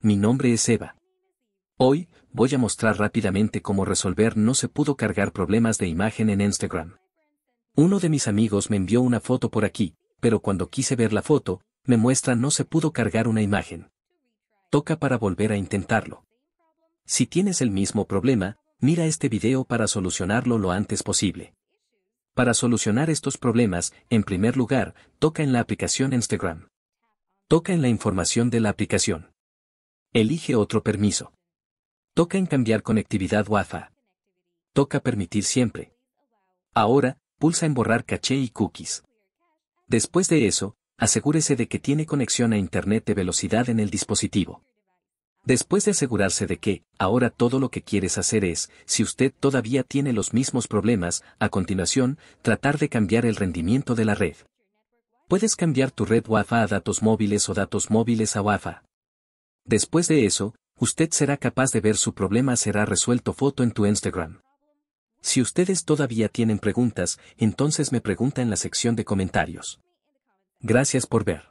Mi nombre es Eva. Hoy, voy a mostrar rápidamente cómo resolver no se pudo cargar problemas de imagen en Instagram. Uno de mis amigos me envió una foto por aquí, pero cuando quise ver la foto, me muestra no se pudo cargar una imagen. Toca para volver a intentarlo. Si tienes el mismo problema, mira este video para solucionarlo lo antes posible. Para solucionar estos problemas, en primer lugar, toca en la aplicación Instagram. Toca en la información de la aplicación. Elige otro permiso. Toca en cambiar conectividad WAFA. Toca permitir siempre. Ahora, pulsa en borrar caché y cookies. Después de eso, asegúrese de que tiene conexión a Internet de velocidad en el dispositivo. Después de asegurarse de que, ahora todo lo que quieres hacer es, si usted todavía tiene los mismos problemas, a continuación, tratar de cambiar el rendimiento de la red. Puedes cambiar tu red WAFA a datos móviles o datos móviles a WAFA. Después de eso, usted será capaz de ver su problema será resuelto foto en tu Instagram. Si ustedes todavía tienen preguntas, entonces me pregunta en la sección de comentarios. Gracias por ver.